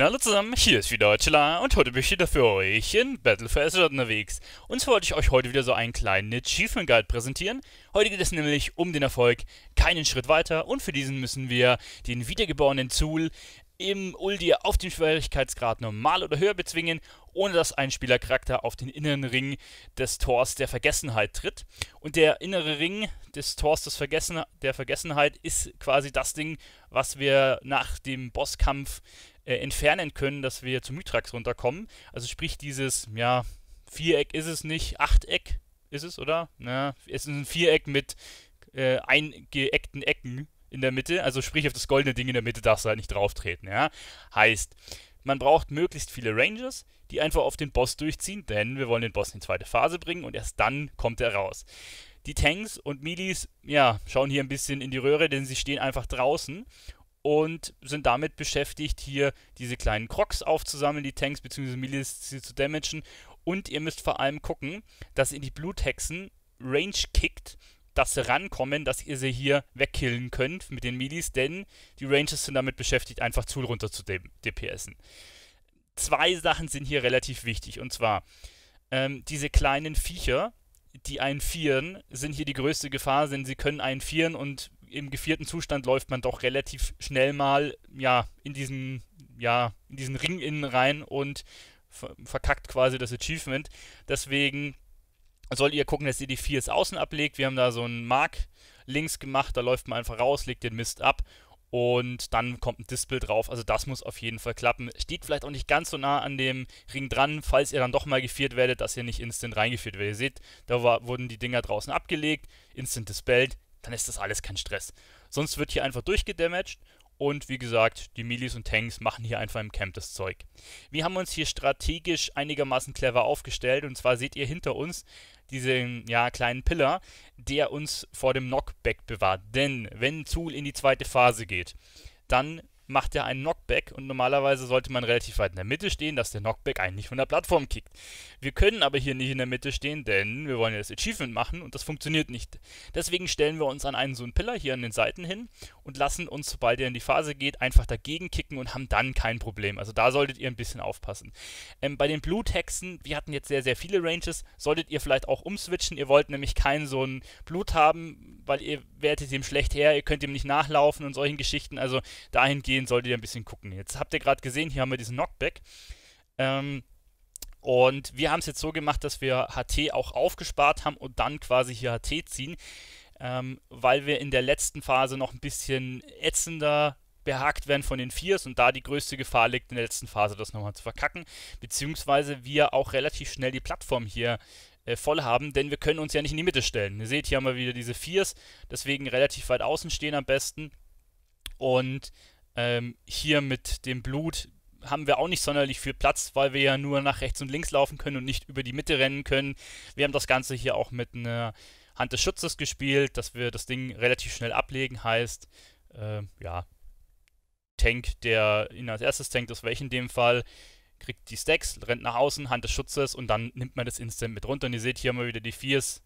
Hallo zusammen, hier ist wieder Chilla und heute bin ich wieder für euch in Battle for Azeroth unterwegs. Und zwar wollte ich euch heute wieder so einen kleinen Achievement Guide präsentieren. Heute geht es nämlich um den Erfolg, keinen Schritt weiter und für diesen müssen wir den wiedergeborenen Zul im Uldir auf dem Schwierigkeitsgrad normal oder höher bezwingen, ohne dass ein Spielercharakter auf den inneren Ring des Tors der Vergessenheit tritt. Und der innere Ring des Tors des Vergessen der Vergessenheit ist quasi das Ding, was wir nach dem Bosskampf äh, entfernen können, dass wir zum Mythrax runterkommen. Also sprich dieses, ja, Viereck ist es nicht, Achteck ist es, oder? Na, es ist ein Viereck mit äh, eingeeckten Ecken in der Mitte. Also sprich auf das goldene Ding in der Mitte darfst du halt nicht drauf treten, ja. Heißt, man braucht möglichst viele Rangers, die einfach auf den Boss durchziehen, denn wir wollen den Boss in die zweite Phase bringen und erst dann kommt er raus. Die Tanks und Milis, ja, schauen hier ein bisschen in die Röhre, denn sie stehen einfach draußen und sind damit beschäftigt, hier diese kleinen Crocs aufzusammeln, die Tanks bzw. Milis zu damagen. Und ihr müsst vor allem gucken, dass ihr die Bluthexen Range kickt, dass sie rankommen, dass ihr sie hier wegkillen könnt mit den Milis, denn die Rangers sind damit beschäftigt, einfach Zul runter zu DPSen. Zwei Sachen sind hier relativ wichtig, und zwar ähm, diese kleinen Viecher, die einen vieren, sind hier die größte Gefahr, denn sie können einen vieren und im gevierten Zustand läuft man doch relativ schnell mal ja, in diesen, ja, in diesen Ring innen rein und verkackt quasi das Achievement. Deswegen sollt ihr gucken, dass ihr die Viers außen ablegt. Wir haben da so einen Mark links gemacht, da läuft man einfach raus, legt den Mist ab und dann kommt ein Dispel drauf. Also das muss auf jeden Fall klappen. Steht vielleicht auch nicht ganz so nah an dem Ring dran, falls ihr dann doch mal geviert werdet, dass ihr nicht instant reingeführt werdet. Ihr seht, da war, wurden die Dinger draußen abgelegt, instant dispelled, dann ist das alles kein Stress. Sonst wird hier einfach durchgedamaged und wie gesagt, die Milis und Tanks machen hier einfach im Camp das Zeug. Wir haben uns hier strategisch einigermaßen clever aufgestellt und zwar seht ihr hinter uns diesen ja, kleinen Pillar, der uns vor dem Knockback bewahrt. Denn wenn Zul in die zweite Phase geht, dann macht er einen Knockback und normalerweise sollte man relativ weit in der Mitte stehen, dass der Knockback eigentlich von der Plattform kickt. Wir können aber hier nicht in der Mitte stehen, denn wir wollen ja das Achievement machen und das funktioniert nicht. Deswegen stellen wir uns an einen so einen Pillar hier an den Seiten hin und lassen uns, sobald er in die Phase geht, einfach dagegen kicken und haben dann kein Problem. Also da solltet ihr ein bisschen aufpassen. Ähm, bei den Blue wir hatten jetzt sehr, sehr viele Ranges, solltet ihr vielleicht auch umswitchen. Ihr wollt nämlich keinen so einen Blut haben, weil ihr wertet ihm schlecht her, ihr könnt ihm nicht nachlaufen und solchen Geschichten. Also dahingehend solltet ihr ein bisschen gucken. Jetzt habt ihr gerade gesehen, hier haben wir diesen Knockback. Ähm, und wir haben es jetzt so gemacht, dass wir HT auch aufgespart haben und dann quasi hier HT ziehen, ähm, weil wir in der letzten Phase noch ein bisschen ätzender behagt werden von den Viers und da die größte Gefahr liegt, in der letzten Phase das nochmal zu verkacken, beziehungsweise wir auch relativ schnell die Plattform hier äh, voll haben, denn wir können uns ja nicht in die Mitte stellen. Ihr seht, hier haben wir wieder diese Viers, deswegen relativ weit außen stehen am besten. Und ähm, hier mit dem Blut haben wir auch nicht sonderlich viel Platz, weil wir ja nur nach rechts und links laufen können und nicht über die Mitte rennen können. Wir haben das Ganze hier auch mit einer Hand des Schutzes gespielt, dass wir das Ding relativ schnell ablegen heißt, äh, ja, Tank, der ihn als erstes tankt, das wäre ich in dem Fall, kriegt die Stacks, rennt nach außen, Hand des Schutzes und dann nimmt man das Instant mit runter. Und ihr seht hier mal wieder die Viers,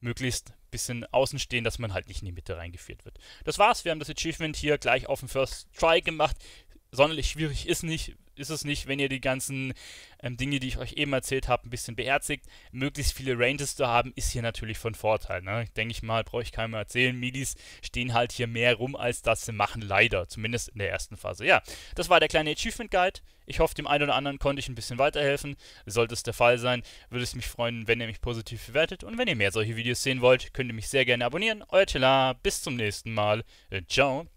möglichst ein bisschen außen stehen, dass man halt nicht in die Mitte reingeführt wird. Das war's, wir haben das Achievement hier gleich auf dem First Try gemacht. Sonderlich schwierig ist nicht, ist es nicht, wenn ihr die ganzen ähm, Dinge, die ich euch eben erzählt habe, ein bisschen beherzigt. Möglichst viele Ranges zu haben, ist hier natürlich von Vorteil. Ne? Denke ich mal, brauche ich keinem mehr erzählen. Midis stehen halt hier mehr rum, als das sie machen, leider. Zumindest in der ersten Phase. Ja, das war der kleine Achievement Guide. Ich hoffe, dem einen oder anderen konnte ich ein bisschen weiterhelfen. Sollte es der Fall sein, würde es mich freuen, wenn ihr mich positiv bewertet. Und wenn ihr mehr solche Videos sehen wollt, könnt ihr mich sehr gerne abonnieren. Euer Tela, bis zum nächsten Mal. Äh, ciao.